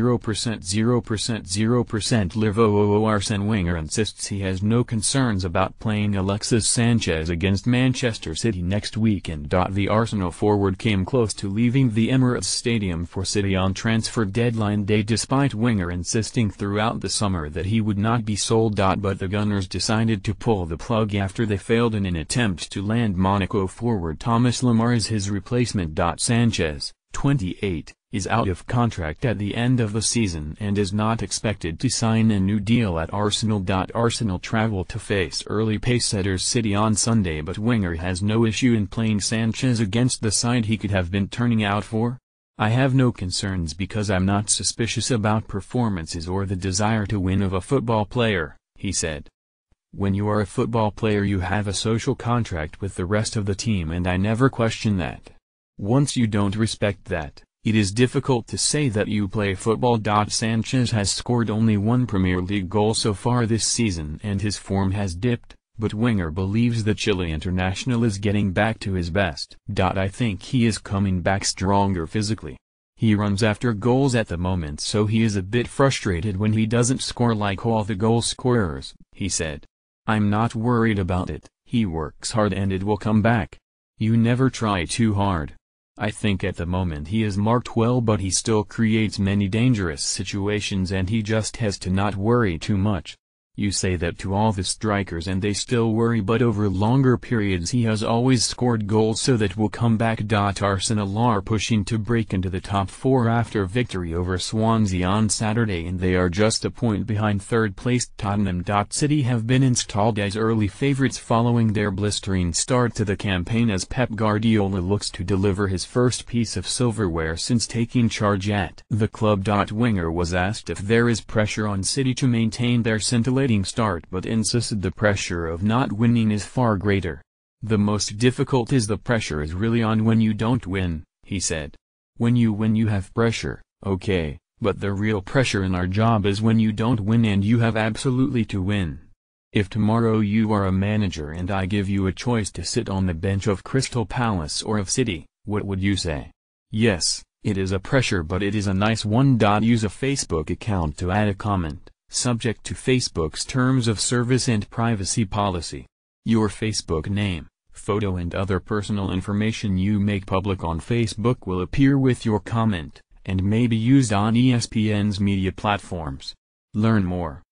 0%, 0%, 0% Live OOO Arsene Wenger insists he has no concerns about playing Alexis Sanchez against Manchester City next weekend. The Arsenal forward came close to leaving the Emirates Stadium for City on transfer deadline day despite Wenger insisting throughout the summer that he would not be sold. But the Gunners decided to pull the plug after they failed in an attempt to land Monaco forward Thomas Lamar as his replacement. Sanchez, 28 is out of contract at the end of the season and is not expected to sign a new deal at Arsenal. Arsenal travel to face early pacesetters City on Sunday but winger has no issue in playing Sanchez against the side he could have been turning out for. I have no concerns because I'm not suspicious about performances or the desire to win of a football player, he said. When you are a football player you have a social contract with the rest of the team and I never question that. Once you don't respect that, it is difficult to say that you play football. Sanchez has scored only one Premier League goal so far this season and his form has dipped, but Wenger believes the Chile international is getting back to his best. I think he is coming back stronger physically. He runs after goals at the moment so he is a bit frustrated when he doesn't score like all the goal scorers, he said. I'm not worried about it, he works hard and it will come back. You never try too hard. I think at the moment he is marked well but he still creates many dangerous situations and he just has to not worry too much. You say that to all the strikers and they still worry but over longer periods he has always scored goals so that will come back. Arsenal are pushing to break into the top four after victory over Swansea on Saturday and they are just a point behind third placed Tottenham. City have been installed as early favourites following their blistering start to the campaign as Pep Guardiola looks to deliver his first piece of silverware since taking charge at the club. Winger was asked if there is pressure on City to maintain their scintillating exciting start but insisted the pressure of not winning is far greater. The most difficult is the pressure is really on when you don't win, he said. When you win you have pressure, okay, but the real pressure in our job is when you don't win and you have absolutely to win. If tomorrow you are a manager and I give you a choice to sit on the bench of Crystal Palace or of City, what would you say? Yes, it is a pressure but it is a nice one. Use a Facebook account to add a comment subject to Facebook's terms of service and privacy policy. Your Facebook name, photo and other personal information you make public on Facebook will appear with your comment, and may be used on ESPN's media platforms. Learn more.